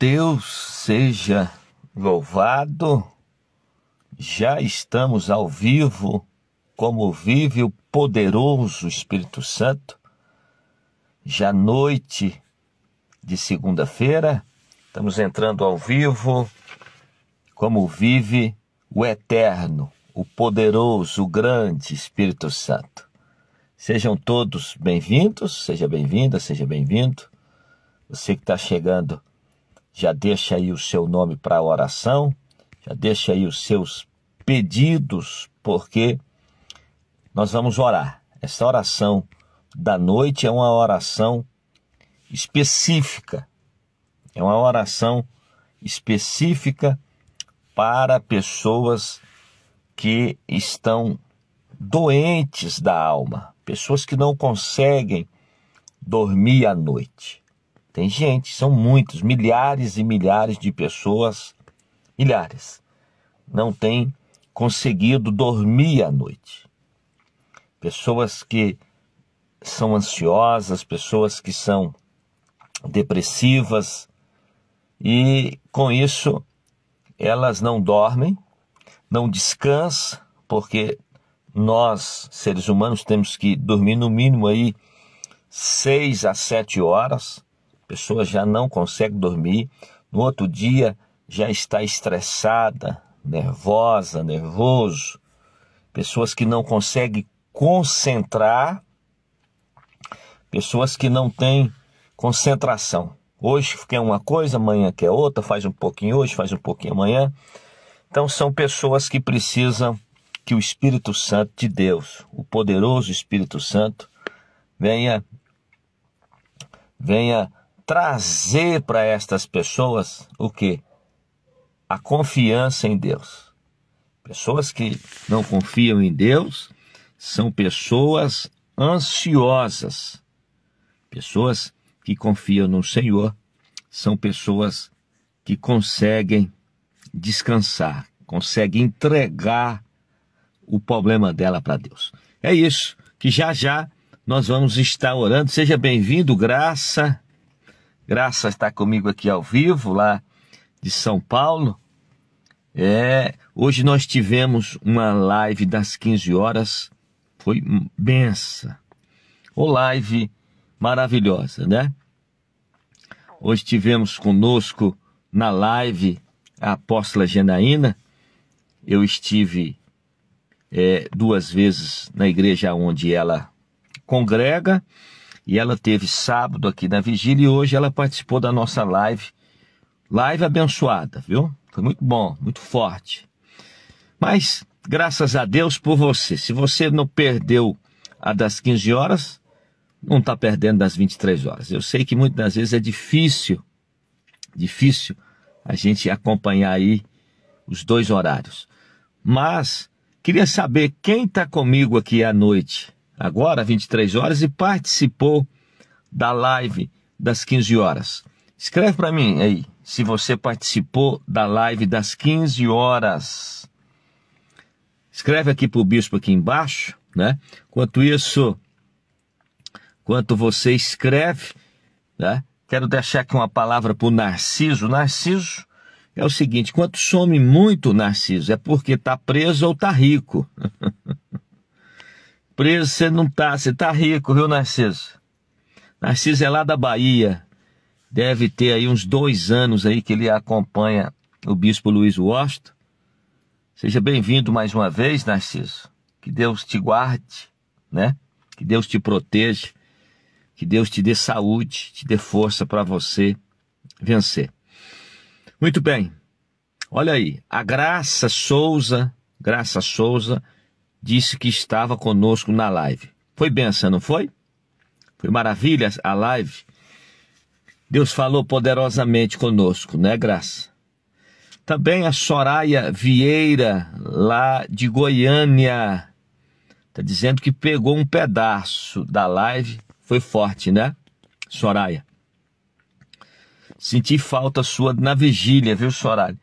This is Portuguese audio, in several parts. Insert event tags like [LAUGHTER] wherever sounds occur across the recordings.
Deus seja louvado. Já estamos ao vivo, como vive o poderoso Espírito Santo. Já noite de segunda-feira, estamos entrando ao vivo, como vive o eterno, o poderoso, o grande Espírito Santo. Sejam todos bem-vindos, seja bem-vinda, seja bem-vindo. Você que está chegando já deixa aí o seu nome para a oração, já deixa aí os seus pedidos, porque nós vamos orar. Essa oração da noite é uma oração específica, é uma oração específica para pessoas que estão doentes da alma, pessoas que não conseguem dormir à noite. Tem gente, são muitos, milhares e milhares de pessoas, milhares, não têm conseguido dormir à noite. Pessoas que são ansiosas, pessoas que são depressivas e com isso elas não dormem, não descansam, porque nós, seres humanos, temos que dormir no mínimo aí seis a sete horas pessoa já não consegue dormir, no outro dia já está estressada, nervosa, nervoso. Pessoas que não conseguem concentrar, pessoas que não têm concentração. Hoje quer uma coisa, amanhã quer outra, faz um pouquinho hoje, faz um pouquinho amanhã. Então são pessoas que precisam que o Espírito Santo de Deus, o poderoso Espírito Santo, venha venha trazer para estas pessoas o que? A confiança em Deus. Pessoas que não confiam em Deus são pessoas ansiosas. Pessoas que confiam no Senhor são pessoas que conseguem descansar, conseguem entregar o problema dela para Deus. É isso, que já já nós vamos estar orando. Seja bem-vindo, graça Graça está comigo aqui ao vivo, lá de São Paulo. É, hoje nós tivemos uma live das 15 horas, foi benção. Ô live maravilhosa, né? Hoje tivemos conosco na live a apóstola Janaína. Eu estive é, duas vezes na igreja onde ela congrega e ela teve sábado aqui na vigília e hoje ela participou da nossa live. Live abençoada, viu? Foi muito bom, muito forte. Mas graças a Deus por você. Se você não perdeu a das 15 horas, não está perdendo das 23 horas. Eu sei que muitas das vezes é difícil, difícil a gente acompanhar aí os dois horários. Mas queria saber quem está comigo aqui à noite agora 23 horas, e participou da live das 15 horas. Escreve para mim aí se você participou da live das 15 horas. Escreve aqui para o bispo aqui embaixo, né? Enquanto isso, enquanto você escreve, né? Quero deixar aqui uma palavra para o Narciso. Narciso é o seguinte: quanto some muito Narciso, é porque tá preso ou tá rico. [LAUGHS] preso você não tá, você tá rico, viu, Narciso? Narciso é lá da Bahia. Deve ter aí uns dois anos aí que ele acompanha o bispo Luiz Washington. Seja bem-vindo mais uma vez, Narciso. Que Deus te guarde, né? Que Deus te proteja. Que Deus te dê saúde, te dê força para você vencer. Muito bem. Olha aí, a Graça Souza, Graça Souza, disse que estava conosco na live. Foi benção, não foi? Foi maravilha a live. Deus falou poderosamente conosco, né, Graça? Também a Soraya Vieira, lá de Goiânia, está dizendo que pegou um pedaço da live. Foi forte, né, Soraya? Senti falta sua na vigília, viu, Soraya?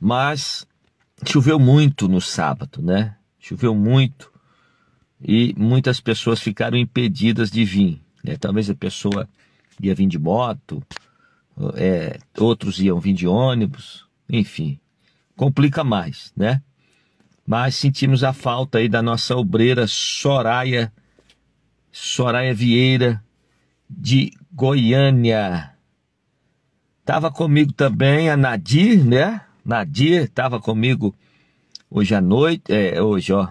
Mas choveu muito no sábado, né? choveu muito e muitas pessoas ficaram impedidas de vir. Né? Talvez a pessoa ia vir de moto, é, outros iam vir de ônibus, enfim, complica mais, né? Mas sentimos a falta aí da nossa obreira Soraya, Soraya Vieira, de Goiânia. Tava comigo também a Nadir, né? Nadir tava comigo hoje à noite, é, hoje, ó,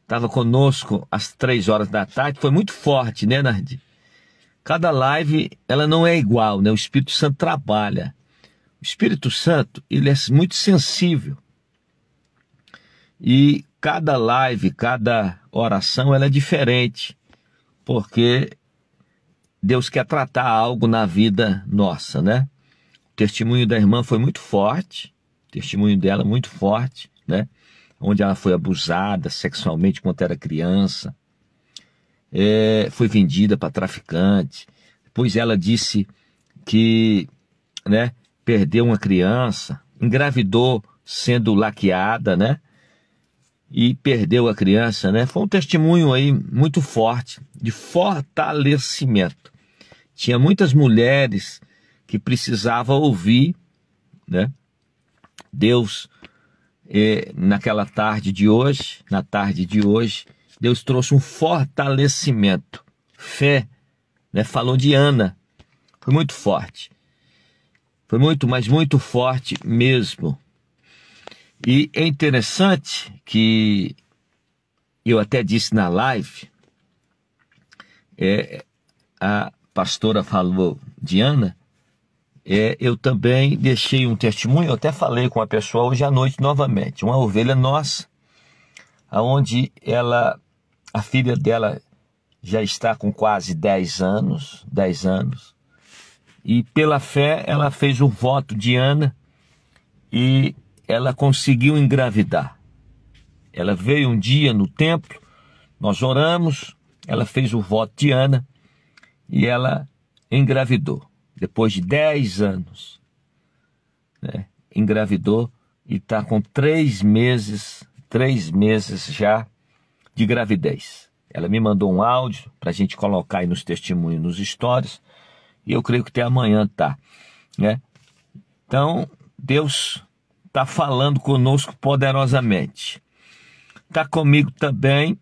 estava conosco às três horas da tarde, foi muito forte, né, Nardi? Cada live, ela não é igual, né? O Espírito Santo trabalha. O Espírito Santo, ele é muito sensível. E cada live, cada oração, ela é diferente, porque Deus quer tratar algo na vida nossa, né? O testemunho da irmã foi muito forte, o testemunho dela muito forte, né? onde ela foi abusada sexualmente quando era criança, é, foi vendida para traficante. Depois ela disse que né, perdeu uma criança, engravidou sendo laqueada, né? E perdeu a criança, né? Foi um testemunho aí muito forte, de fortalecimento. Tinha muitas mulheres que precisavam ouvir, né? Deus e naquela tarde de hoje, na tarde de hoje, Deus trouxe um fortalecimento. Fé, né? Falou de Ana. Foi muito forte. Foi muito, mas muito forte mesmo. E é interessante que eu até disse na live, é, a pastora falou de Ana, é, eu também deixei um testemunho, eu até falei com a pessoa hoje à noite novamente, uma ovelha nossa, aonde ela, a filha dela já está com quase 10 anos, 10 anos, e pela fé ela fez o voto de Ana e ela conseguiu engravidar. Ela veio um dia no templo, nós oramos, ela fez o voto de Ana e ela engravidou depois de 10 anos, né, engravidou e está com três meses, três meses já de gravidez. Ela me mandou um áudio para a gente colocar aí nos testemunhos, nos stories, e eu creio que até amanhã tá, né? Então, Deus está falando conosco poderosamente. Está comigo também,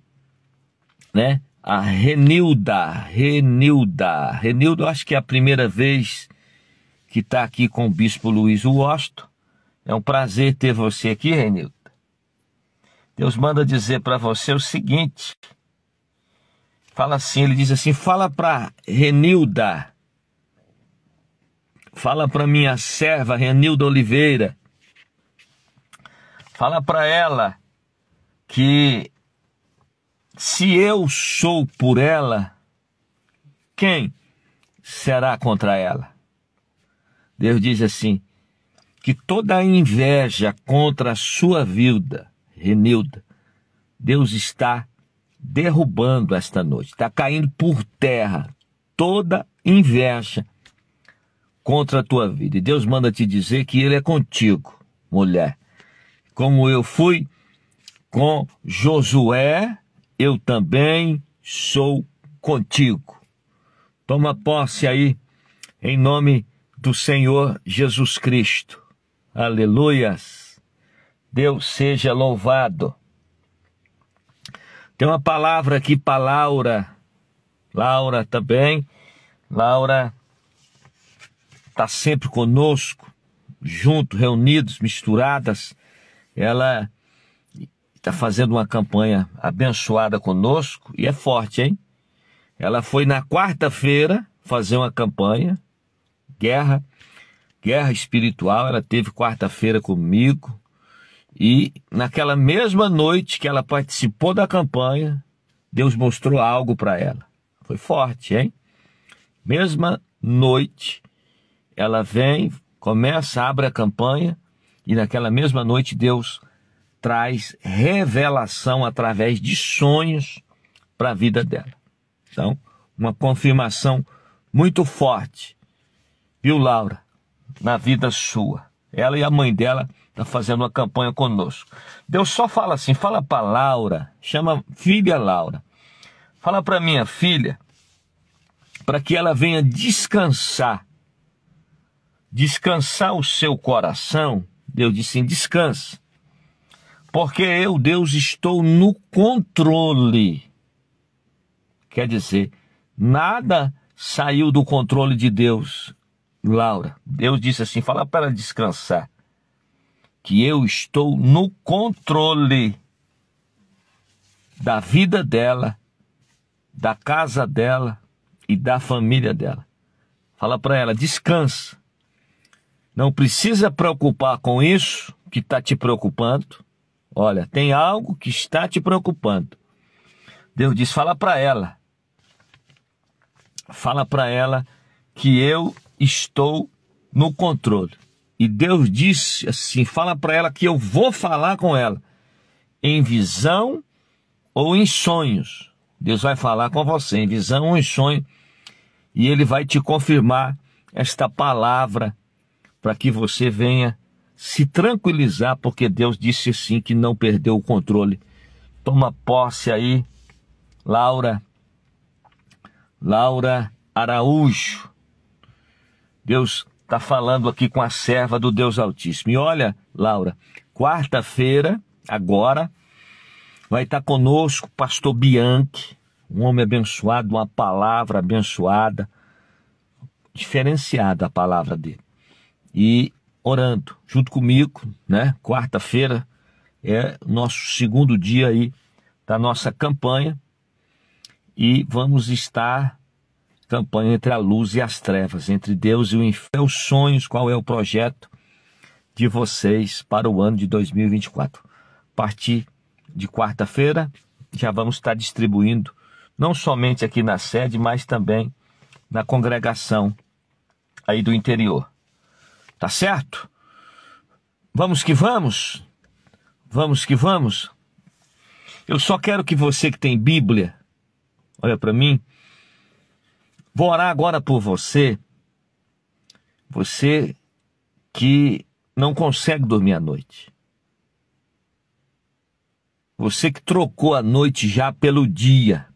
né? a Renilda, Renilda, Renilda, eu acho que é a primeira vez que está aqui com o Bispo Luiz Washington. É um prazer ter você aqui, Renilda. Deus manda dizer para você o seguinte. Fala assim, ele diz assim: "Fala para Renilda. Fala para minha serva Renilda Oliveira. Fala para ela que se eu sou por ela, quem será contra ela? Deus diz assim: que toda a inveja contra a sua vida, Renilda, Deus está derrubando esta noite, está caindo por terra toda inveja contra a tua vida. E Deus manda te dizer que Ele é contigo, mulher. Como eu fui com Josué, eu também sou contigo. Toma posse aí, em nome do Senhor Jesus Cristo. Aleluias! Deus seja louvado. Tem uma palavra aqui para Laura. Laura também. Laura está sempre conosco, junto, reunidos, misturadas. Ela está fazendo uma campanha abençoada conosco e é forte, hein? Ela foi na quarta-feira fazer uma campanha, guerra, guerra espiritual. Ela teve quarta-feira comigo e naquela mesma noite que ela participou da campanha, Deus mostrou algo para ela. Foi forte, hein? Mesma noite, ela vem, começa, abre a campanha e naquela mesma noite Deus traz revelação através de sonhos para a vida dela. Então, uma confirmação muito forte, viu, Laura, na vida sua. Ela e a mãe dela estão tá fazendo uma campanha conosco. Deus só fala assim: fala para Laura, chama filha Laura, fala para minha filha, para que ela venha descansar. Descansar o seu coração, Deus disse: assim, descansa porque eu, Deus, estou no controle. Quer dizer, nada saiu do controle de Deus. Laura, Deus disse assim: fala para ela descansar, que eu estou no controle da vida dela, da casa dela e da família dela. Fala para ela: descansa. Não precisa preocupar com isso que está te preocupando. Olha, tem algo que está te preocupando. Deus diz: fala para ela. Fala para ela que eu estou no controle. E Deus diz assim: fala para ela que eu vou falar com ela, em visão ou em sonhos. Deus vai falar com você, em visão ou em sonho, e Ele vai te confirmar esta palavra para que você venha se tranquilizar, porque Deus disse assim que não perdeu o controle. Toma posse aí, Laura. Laura Araújo. Deus está falando aqui com a serva do Deus Altíssimo. E olha, Laura, quarta-feira, agora, vai estar tá conosco o pastor Bianchi, um homem abençoado, uma palavra abençoada, diferenciada a palavra dele. E orando junto comigo, né? Quarta-feira é nosso segundo dia aí da nossa campanha e vamos estar campanha entre a luz e as trevas, entre Deus e o inferno, os sonhos, qual é o projeto de vocês para o ano de 2024. A partir de quarta-feira já vamos estar distribuindo não somente aqui na sede, mas também na congregação aí do interior. Tá certo? Vamos que vamos? Vamos que vamos? Eu só quero que você que tem Bíblia, olha para mim, vou orar agora por você, você que não consegue dormir à noite. Você que trocou a noite já pelo dia.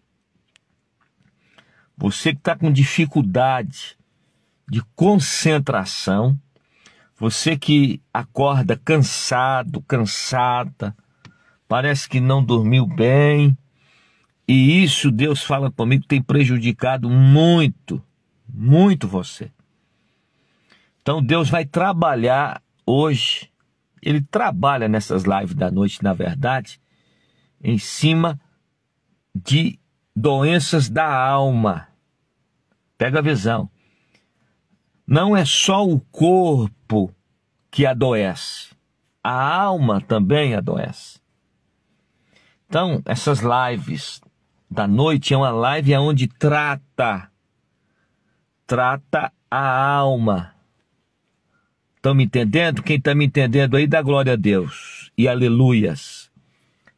Você que está com dificuldade de concentração você que acorda cansado, cansada, parece que não dormiu bem, e isso, Deus fala comigo, tem prejudicado muito, muito você. Então Deus vai trabalhar hoje, Ele trabalha nessas lives da noite, na verdade, em cima de doenças da alma. Pega a visão. Não é só o corpo que adoece, a alma também adoece. Então, essas lives da noite é uma live onde trata, trata a alma. Estão me entendendo? Quem está me entendendo aí, dá glória a Deus e aleluias.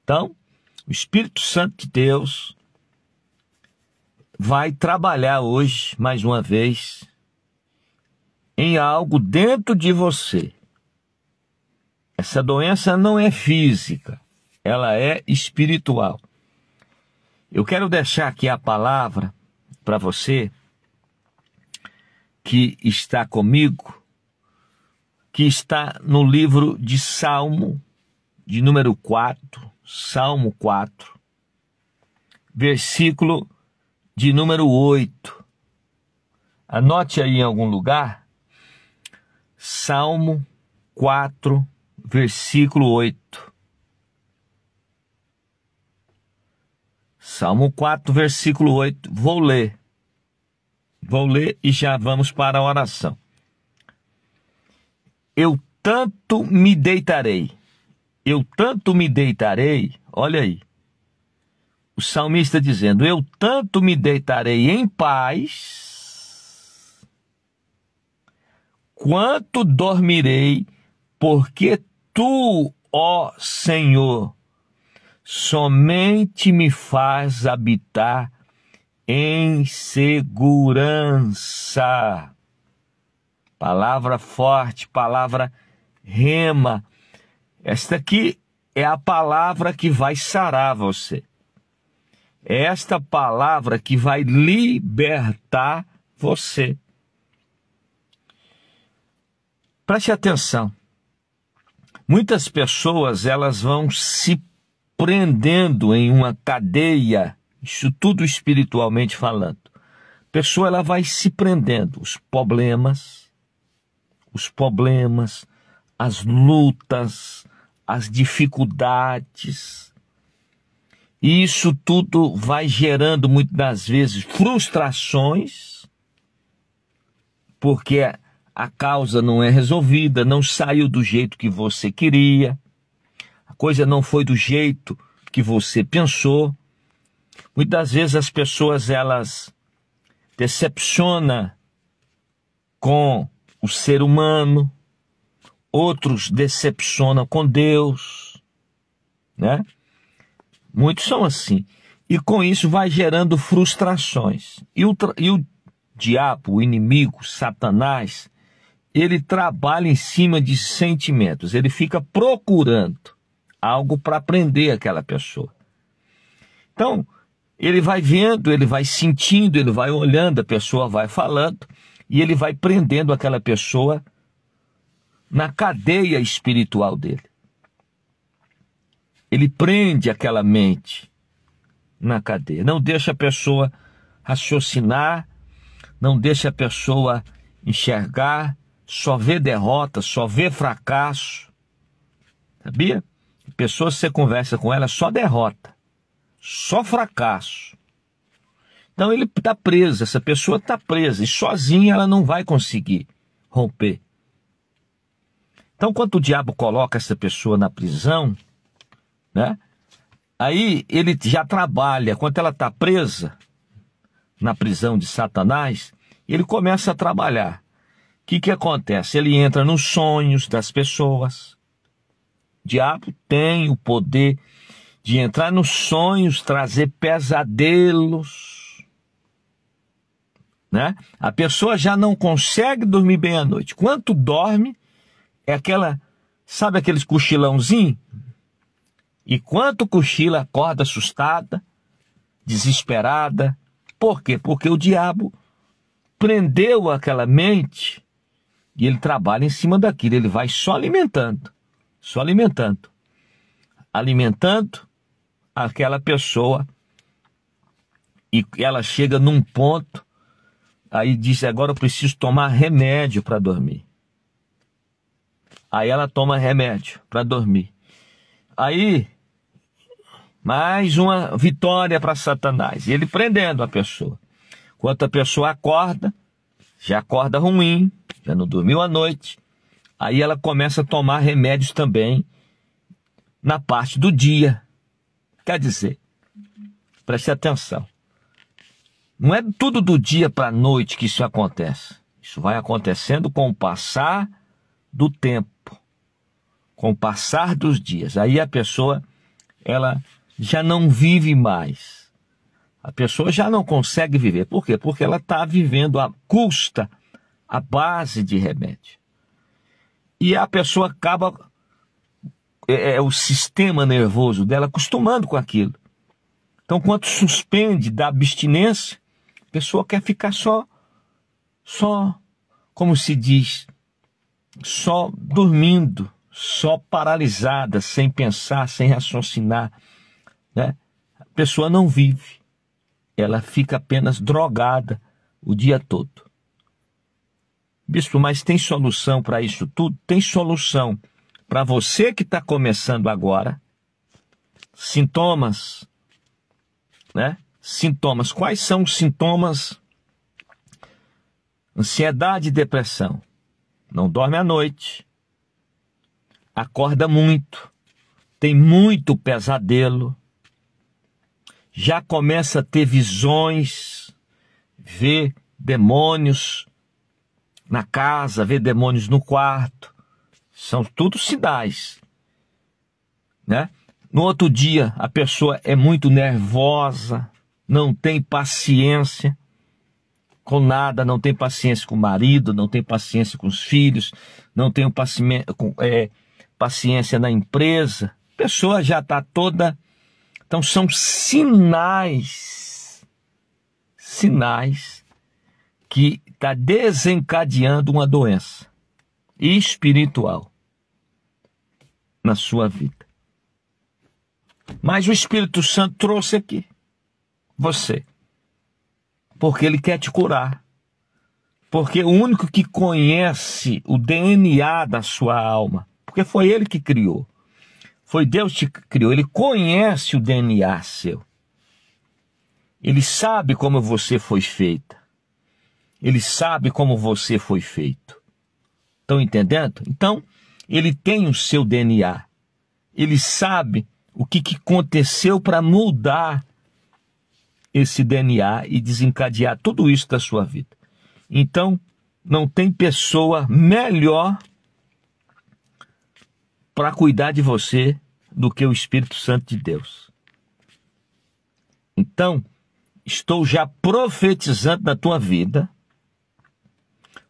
Então, o Espírito Santo de Deus vai trabalhar hoje, mais uma vez, em algo dentro de você. Essa doença não é física, ela é espiritual. Eu quero deixar aqui a palavra para você que está comigo, que está no livro de Salmo, de número 4, Salmo 4, versículo de número 8. Anote aí em algum lugar Salmo 4, versículo 8. Salmo 4, versículo 8. Vou ler. Vou ler e já vamos para a oração. Eu tanto me deitarei. Eu tanto me deitarei. Olha aí. O salmista dizendo: Eu tanto me deitarei em paz quanto dormirei, porque tu, ó Senhor, somente me faz habitar em segurança. Palavra forte, palavra rema. Esta aqui é a palavra que vai sarar você. É esta palavra que vai libertar você. Preste atenção. Muitas pessoas elas vão se prendendo em uma cadeia, isso tudo espiritualmente falando. A pessoa ela vai se prendendo, os problemas, os problemas, as lutas, as dificuldades. E isso tudo vai gerando muitas das vezes frustrações, porque a causa não é resolvida, não saiu do jeito que você queria, a coisa não foi do jeito que você pensou. Muitas vezes as pessoas elas decepciona com o ser humano, outros decepcionam com Deus, né? Muitos são assim. E com isso vai gerando frustrações. E o, e o diabo, o inimigo, Satanás, ele trabalha em cima de sentimentos, ele fica procurando algo para prender aquela pessoa. Então, ele vai vendo, ele vai sentindo, ele vai olhando, a pessoa vai falando e ele vai prendendo aquela pessoa na cadeia espiritual dele. Ele prende aquela mente na cadeia, não deixa a pessoa raciocinar, não deixa a pessoa enxergar, só vê derrota, só vê fracasso. Sabia? Pessoas que você conversa com elas só derrota, só fracasso. Então ele está preso, essa pessoa está presa e sozinha ela não vai conseguir romper. Então, quando o diabo coloca essa pessoa na prisão, né? Aí ele já trabalha, quando ela está presa na prisão de Satanás, ele começa a trabalhar que, que acontece? Ele entra nos sonhos das pessoas. O diabo tem o poder de entrar nos sonhos, trazer pesadelos. Né? A pessoa já não consegue dormir bem à noite. Quanto dorme, é aquela. Sabe aqueles cochilãozinho? E quanto cochila, acorda assustada, desesperada. Por quê? Porque o diabo prendeu aquela mente e ele trabalha em cima daquilo, ele vai só alimentando, só alimentando, alimentando aquela pessoa e ela chega num ponto, aí diz: agora eu preciso tomar remédio para dormir. Aí ela toma remédio para dormir. Aí, mais uma vitória para Satanás. Ele prendendo a pessoa. Quando a pessoa acorda, já acorda ruim, já né, não dormiu à noite. Aí ela começa a tomar remédios também na parte do dia. Quer dizer, preste atenção. Não é tudo do dia para a noite que isso acontece. Isso vai acontecendo com o passar do tempo, com o passar dos dias. Aí a pessoa, ela já não vive mais. A pessoa já não consegue viver. Por quê? Porque ela está vivendo à custa a base de remédio. E a pessoa acaba, é, é, é, o sistema nervoso dela, acostumando com aquilo. Então, quando suspende da abstinência, a pessoa quer ficar só, só, como se diz, só dormindo, só paralisada, sem pensar, sem raciocinar. Né? A pessoa não vive, ela fica apenas drogada o dia todo. Bispo, mas tem solução para isso tudo? Tem solução para você que está começando agora. Sintomas, né? Sintomas. Quais são os sintomas? Ansiedade e depressão. Não dorme à noite. Acorda muito. Tem muito pesadelo. Já começa a ter visões, ver demônios, na casa, vê demônios no quarto. São tudo sinais, né? No outro dia, a pessoa é muito nervosa, não tem paciência com nada, não tem paciência com o marido, não tem paciência com os filhos, não tem paciência é, na empresa. A pessoa já está toda. Então, são sinais, sinais que está desencadeando uma doença espiritual na sua vida. Mas o Espírito Santo trouxe aqui você, porque ele quer te curar. Porque o único que conhece o DNA da sua alma, porque foi ele que criou. Foi Deus que criou, ele conhece o DNA seu. Ele sabe como você foi feita. Ele sabe como você foi feito. Estão entendendo? Então, ele tem o seu DNA. Ele sabe o que, que aconteceu para moldar esse DNA e desencadear tudo isso da sua vida. Então, não tem pessoa melhor para cuidar de você do que o Espírito Santo de Deus. Então, estou já profetizando na tua vida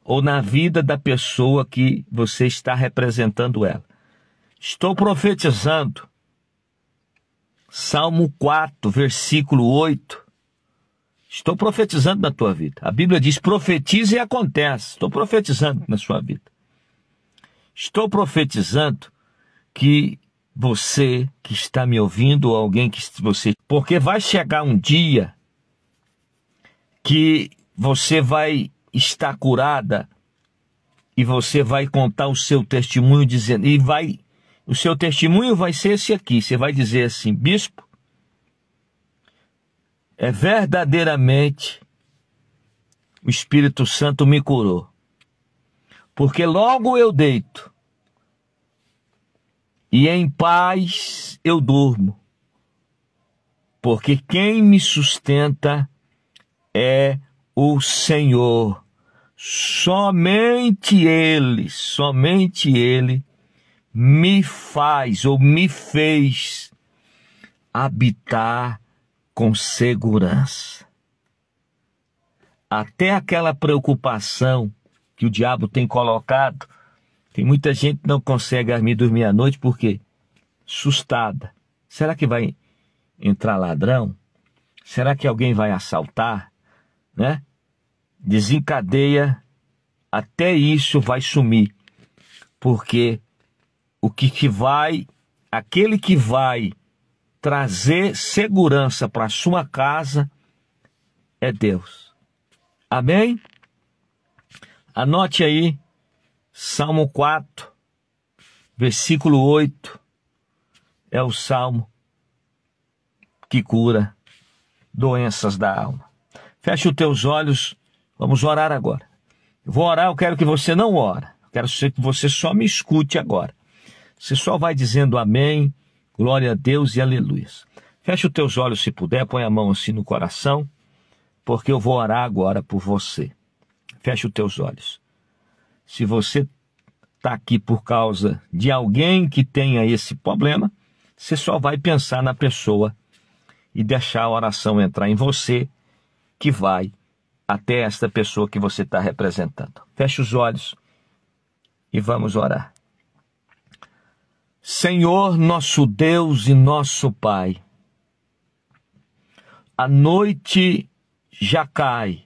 ou na vida da pessoa que você está representando ela. Estou profetizando. Salmo 4, versículo 8. Estou profetizando na tua vida. A Bíblia diz: profetiza e acontece. Estou profetizando na sua vida. Estou profetizando que você que está me ouvindo, ou alguém que você. Porque vai chegar um dia que você vai está curada e você vai contar o seu testemunho dizendo e vai o seu testemunho vai ser esse aqui. Você vai dizer assim, bispo, é verdadeiramente o Espírito Santo me curou. Porque logo eu deito e em paz eu durmo. Porque quem me sustenta é o Senhor. Somente Ele, somente Ele me faz ou me fez habitar com segurança. Até aquela preocupação que o diabo tem colocado, tem muita gente que não consegue dormir à noite porque assustada. Será que vai entrar ladrão? Será que alguém vai assaltar? Né? desencadeia, até isso vai sumir. Porque o que, que vai, aquele que vai trazer segurança para sua casa é Deus. Amém? Anote aí, Salmo 4, versículo 8, é o salmo que cura doenças da alma. Feche os teus olhos Vamos orar agora. Eu vou orar, eu quero que você não ora. Eu quero que você só me escute agora. Você só vai dizendo amém, glória a Deus e aleluia. Feche os teus olhos se puder, põe a mão assim no coração, porque eu vou orar agora por você. Feche os teus olhos. Se você está aqui por causa de alguém que tenha esse problema, você só vai pensar na pessoa e deixar a oração entrar em você, que vai até esta pessoa que você está representando. Feche os olhos e vamos orar. Senhor, nosso Deus e nosso Pai, a noite já cai,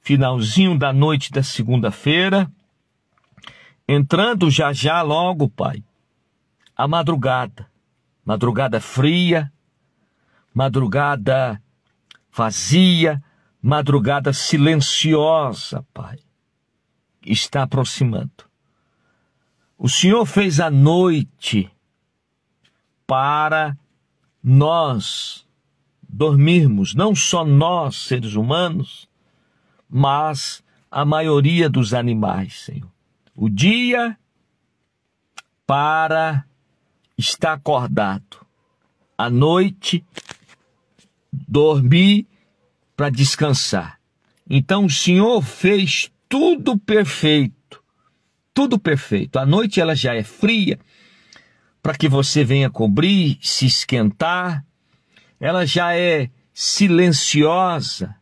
finalzinho da noite da segunda-feira, entrando já já logo, Pai, a madrugada, madrugada fria, madrugada vazia, madrugada silenciosa, Pai, está aproximando. O Senhor fez a noite para nós dormirmos, não só nós, seres humanos, mas a maioria dos animais, Senhor. O dia para estar acordado, a noite dormir para descansar. Então o Senhor fez tudo perfeito, tudo perfeito. A noite ela já é fria para que você venha cobrir, se esquentar. Ela já é silenciosa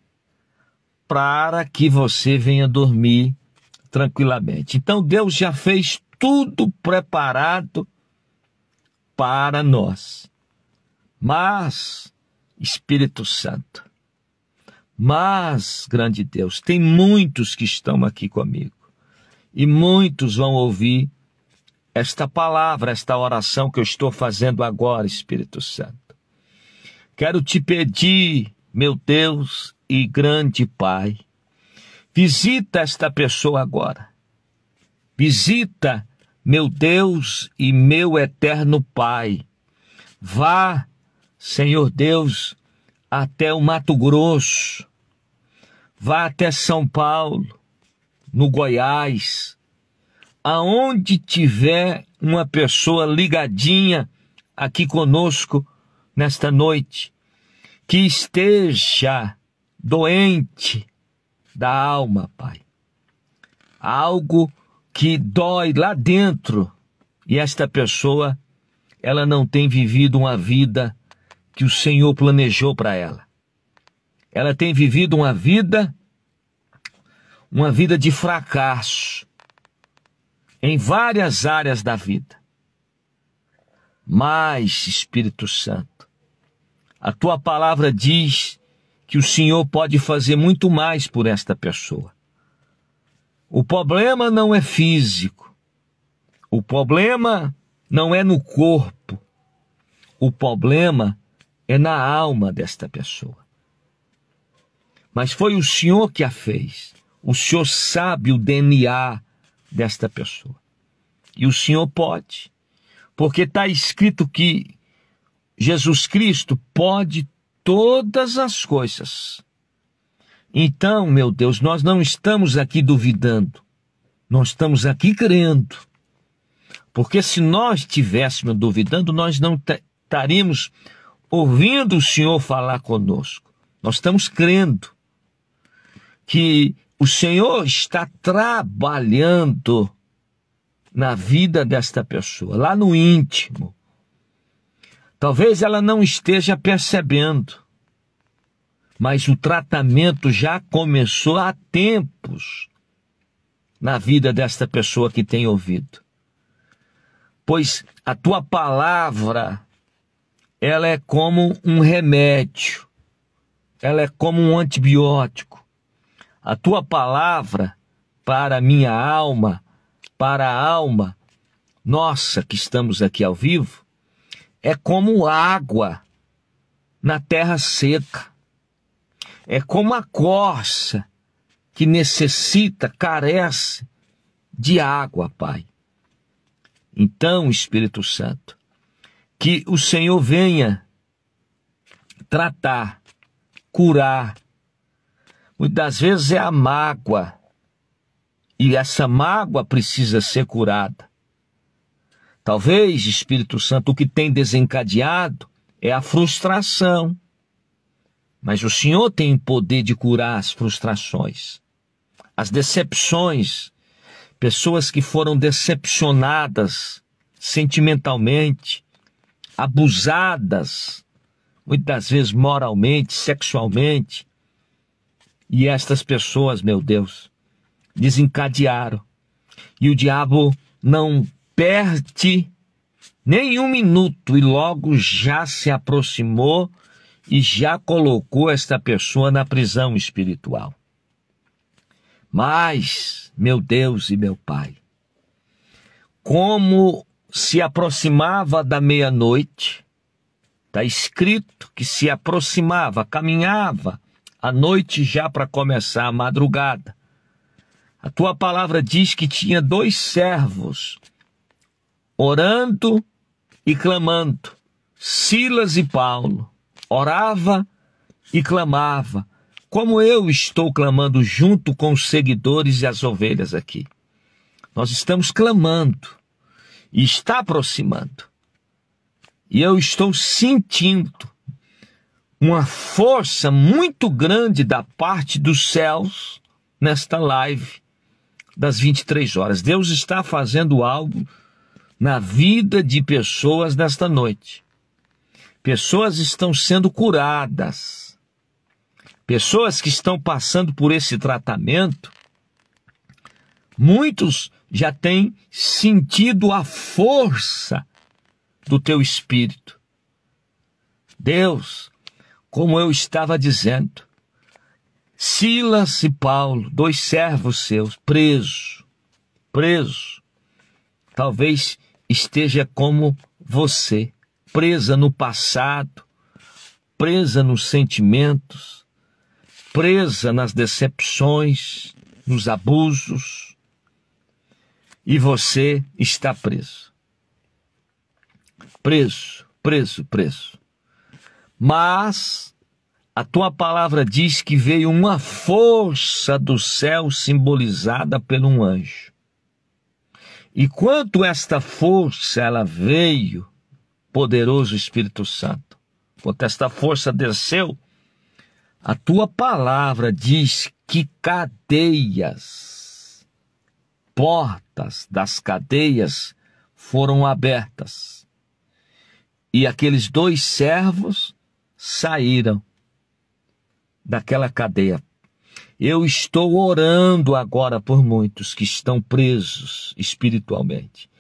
para que você venha dormir tranquilamente. Então Deus já fez tudo preparado para nós. Mas, Espírito Santo, mas, grande Deus, tem muitos que estão aqui comigo e muitos vão ouvir esta palavra, esta oração que eu estou fazendo agora, Espírito Santo. Quero te pedir, meu Deus e grande Pai, visita esta pessoa agora. Visita, meu Deus e meu eterno Pai. Vá, Senhor Deus, até o Mato Grosso Vá até São Paulo, no Goiás, aonde tiver uma pessoa ligadinha aqui conosco nesta noite, que esteja doente da alma, Pai. Algo que dói lá dentro e esta pessoa, ela não tem vivido uma vida que o Senhor planejou para ela ela tem vivido uma vida, uma vida de fracasso em várias áreas da vida. Mas, Espírito Santo, a tua palavra diz que o Senhor pode fazer muito mais por esta pessoa. O problema não é físico, o problema não é no corpo, o problema é na alma desta pessoa mas foi o Senhor que a fez. O Senhor sabe o DNA desta pessoa. E o Senhor pode, porque está escrito que Jesus Cristo pode todas as coisas. Então, meu Deus, nós não estamos aqui duvidando, nós estamos aqui crendo. Porque se nós estivéssemos duvidando, nós não estaríamos ouvindo o Senhor falar conosco. Nós estamos crendo que o Senhor está trabalhando na vida desta pessoa, lá no íntimo. Talvez ela não esteja percebendo, mas o tratamento já começou há tempos na vida desta pessoa que tem ouvido. Pois a tua palavra, ela é como um remédio, ela é como um antibiótico a tua palavra para a minha alma, para a alma nossa que estamos aqui ao vivo, é como água na terra seca. É como a corça que necessita, carece de água, Pai. Então, Espírito Santo, que o Senhor venha tratar, curar, Muitas das vezes é a mágoa. E essa mágoa precisa ser curada. Talvez, Espírito Santo, o que tem desencadeado é a frustração. Mas o Senhor tem o poder de curar as frustrações, as decepções. Pessoas que foram decepcionadas sentimentalmente, abusadas, muitas vezes moralmente, sexualmente, e estas pessoas, meu Deus, desencadearam. E o diabo não perde nenhum minuto e logo já se aproximou e já colocou esta pessoa na prisão espiritual. Mas, meu Deus e meu Pai, como se aproximava da meia-noite, está escrito que se aproximava, caminhava a noite já para começar a madrugada. A tua palavra diz que tinha dois servos orando e clamando. Silas e Paulo orava e clamava, como eu estou clamando junto com os seguidores e as ovelhas aqui. Nós estamos clamando e está aproximando. E eu estou sentindo uma força muito grande da parte dos céus nesta live das 23 horas. Deus está fazendo algo na vida de pessoas nesta noite. Pessoas estão sendo curadas. Pessoas que estão passando por esse tratamento, muitos já têm sentido a força do teu espírito. Deus como eu estava dizendo. Silas e Paulo, dois servos seus, preso, preso, talvez esteja como você, presa no passado, presa nos sentimentos, presa nas decepções, nos abusos, e você está preso. Preso, preso, preso. Mas a tua palavra diz que veio uma força do céu simbolizada por um anjo. E quanto esta força ela veio, poderoso Espírito Santo, quanto esta força desceu, a tua palavra diz que cadeias, portas das cadeias foram abertas. E aqueles dois servos saíram daquela cadeia. Eu estou orando agora por muitos que estão presos espiritualmente.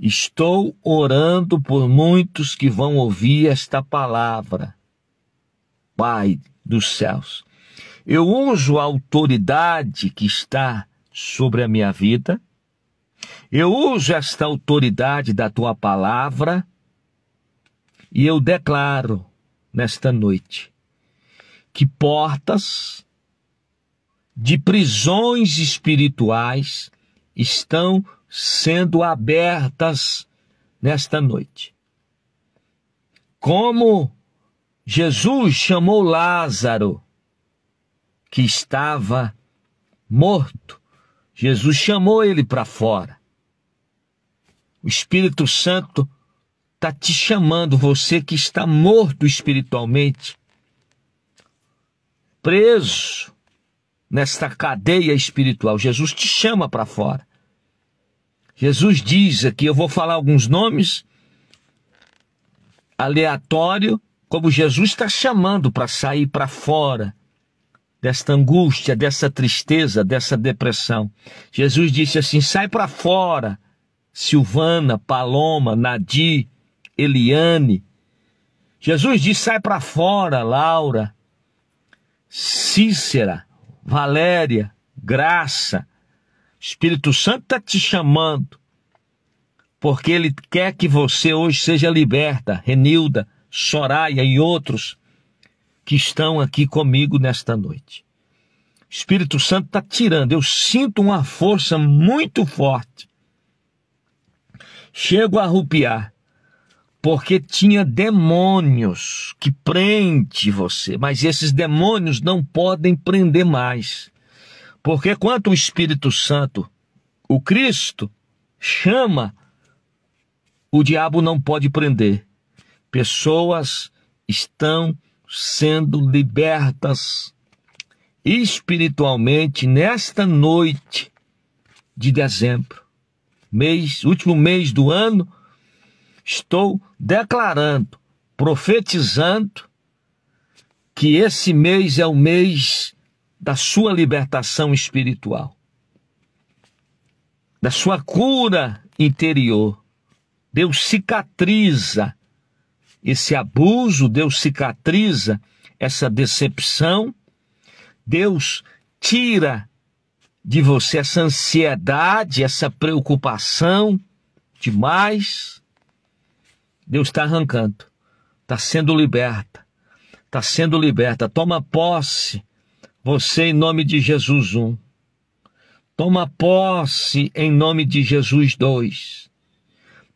Estou orando por muitos que vão ouvir esta palavra. Pai dos céus, eu uso a autoridade que está sobre a minha vida, eu uso esta autoridade da tua palavra e eu declaro nesta noite. Que portas de prisões espirituais estão sendo abertas nesta noite. Como Jesus chamou Lázaro, que estava morto, Jesus chamou ele para fora. O Espírito Santo está te chamando, você que está morto espiritualmente, preso nesta cadeia espiritual. Jesus te chama para fora. Jesus diz aqui, eu vou falar alguns nomes aleatório, como Jesus está chamando para sair para fora desta angústia, dessa tristeza, dessa depressão. Jesus disse assim: sai para fora, Silvana, Paloma, Nadir, Eliane. Jesus diz: sai para fora, Laura, Cícera, Valéria, Graça. Espírito Santo está te chamando, porque ele quer que você hoje seja liberta, Renilda, Soraya e outros que estão aqui comigo nesta noite. Espírito Santo está tirando. Eu sinto uma força muito forte. Chego a arrupiar porque tinha demônios que prende você, mas esses demônios não podem prender mais. Porque quando o Espírito Santo, o Cristo, chama, o diabo não pode prender. Pessoas estão sendo libertas espiritualmente nesta noite de dezembro, mês, último mês do ano estou declarando, profetizando que esse mês é o mês da sua libertação espiritual, da sua cura interior. Deus cicatriza esse abuso, Deus cicatriza essa decepção, Deus tira de você essa ansiedade, essa preocupação demais. Deus está arrancando, está sendo liberta, está sendo liberta. Toma posse, você em nome de Jesus 1. Um. Toma posse em nome de Jesus 2.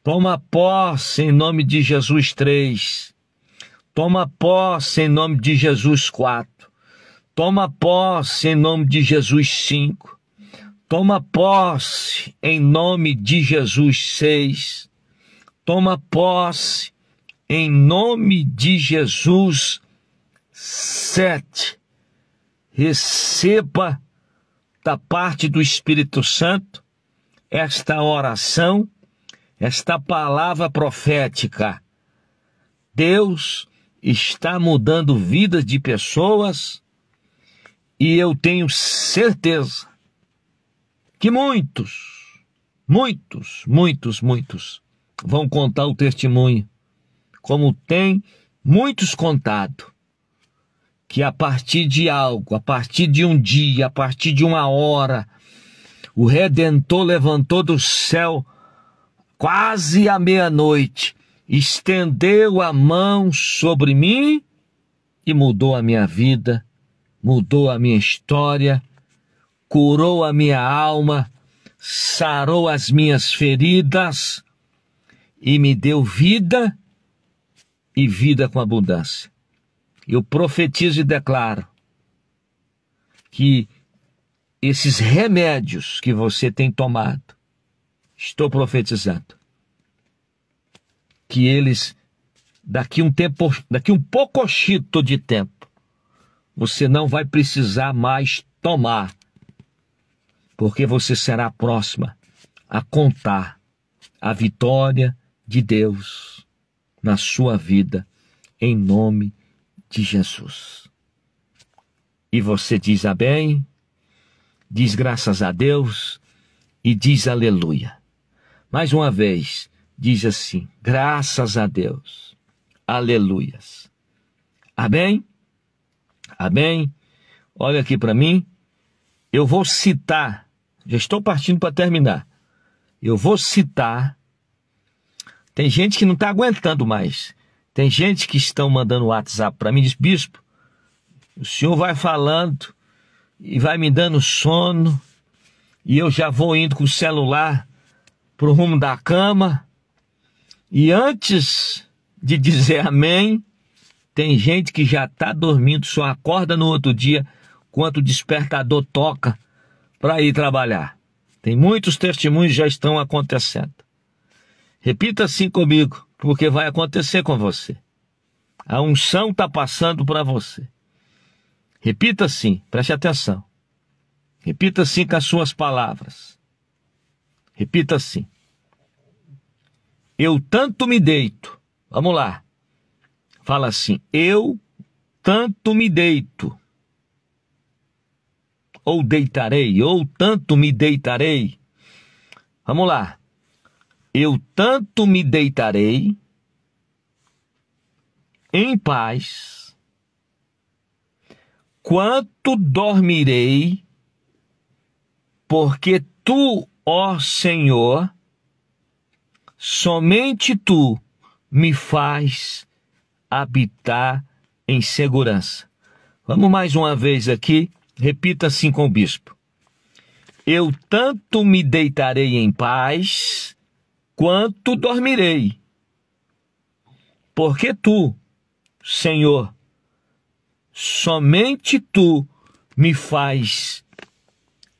Toma posse em nome de Jesus 3. Toma posse em nome de Jesus 4. Toma posse em nome de Jesus 5. Toma posse em nome de Jesus 6 toma posse em nome de Jesus. Sete, receba da parte do Espírito Santo esta oração, esta palavra profética. Deus está mudando vidas de pessoas e eu tenho certeza que muitos, muitos, muitos, muitos vão contar o testemunho, como tem muitos contado, que a partir de algo, a partir de um dia, a partir de uma hora, o Redentor levantou do céu quase à meia-noite, estendeu a mão sobre mim e mudou a minha vida, mudou a minha história, curou a minha alma, sarou as minhas feridas e me deu vida e vida com abundância. Eu profetizo e declaro que esses remédios que você tem tomado, estou profetizando, que eles, daqui um tempo, daqui um pouco de tempo, você não vai precisar mais tomar, porque você será a próxima a contar a vitória de Deus na sua vida, em nome de Jesus. E você diz amém, diz graças a Deus e diz aleluia. Mais uma vez, diz assim: graças a Deus, aleluias. Amém? Amém? Olha aqui para mim, eu vou citar, já estou partindo para terminar, eu vou citar tem gente que não está aguentando mais. Tem gente que estão mandando WhatsApp para mim diz: "Bispo, o senhor vai falando e vai me dando sono e eu já vou indo com o celular para o rumo da cama. E antes de dizer amém, tem gente que já está dormindo, só acorda no outro dia quando o despertador toca para ir trabalhar. Tem muitos testemunhos já estão acontecendo. Repita assim comigo, porque vai acontecer com você. A unção está passando para você. Repita assim, preste atenção. Repita assim com as suas palavras. Repita assim. Eu tanto me deito. Vamos lá. Fala assim. Eu tanto me deito. Ou deitarei, ou tanto me deitarei. Vamos lá eu tanto me deitarei em paz, quanto dormirei, porque tu, ó Senhor, somente tu me faz habitar em segurança. Vamos mais uma vez aqui, repita assim com o bispo. Eu tanto me deitarei em paz, quanto dormirei. Porque tu, Senhor, somente tu me faz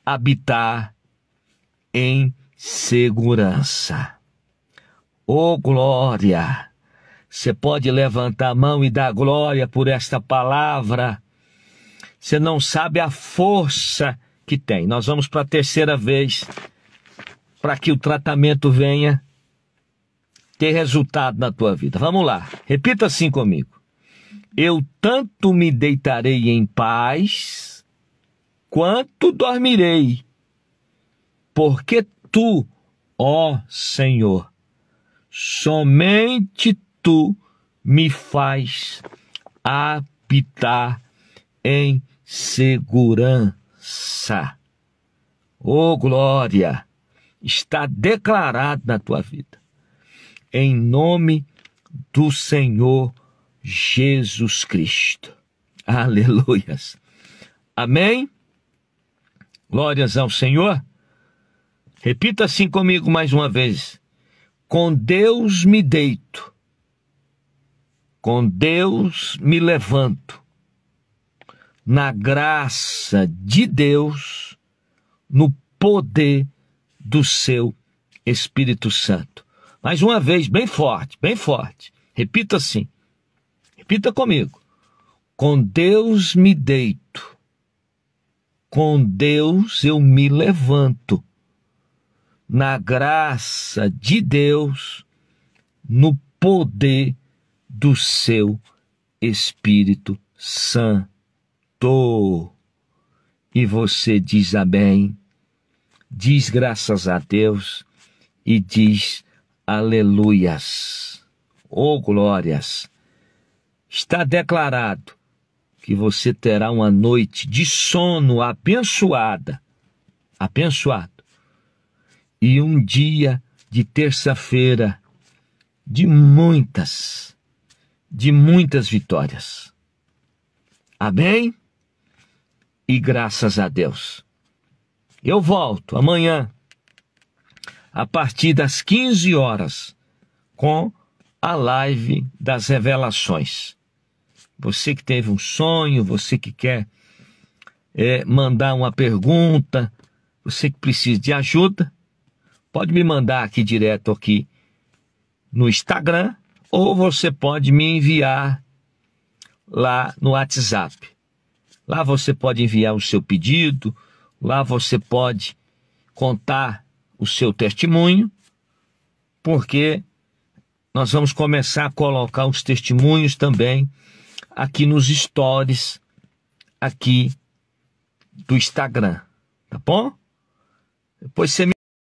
habitar em segurança. Oh glória! Você pode levantar a mão e dar glória por esta palavra. Você não sabe a força que tem. Nós vamos para a terceira vez para que o tratamento venha ter resultado na tua vida. Vamos lá, repita assim comigo. Eu tanto me deitarei em paz, quanto dormirei, porque tu, ó Senhor, somente tu me faz habitar em segurança. Oh glória, está declarado na tua vida em nome do Senhor Jesus Cristo. [LAUGHS] Aleluias. Amém? Glórias ao Senhor. Repita assim comigo mais uma vez. Com Deus me deito, com Deus me levanto, na graça de Deus, no poder do seu Espírito Santo. Mais uma vez, bem forte, bem forte. Repita assim. Repita comigo. Com Deus me deito. Com Deus eu me levanto. Na graça de Deus, no poder do seu Espírito Santo. E você diz amém, diz graças a Deus e diz Aleluias! Oh, glórias! Está declarado que você terá uma noite de sono abençoada, abençoado, e um dia de terça-feira de muitas, de muitas vitórias. Amém? E graças a Deus. Eu volto amanhã a partir das 15 horas, com a live das revelações. Você que teve um sonho, você que quer é, mandar uma pergunta, você que precisa de ajuda, pode me mandar aqui direto aqui no Instagram ou você pode me enviar lá no WhatsApp. Lá você pode enviar o seu pedido, lá você pode contar o seu testemunho, porque nós vamos começar a colocar os testemunhos também aqui nos stories aqui do Instagram, tá bom? Depois você me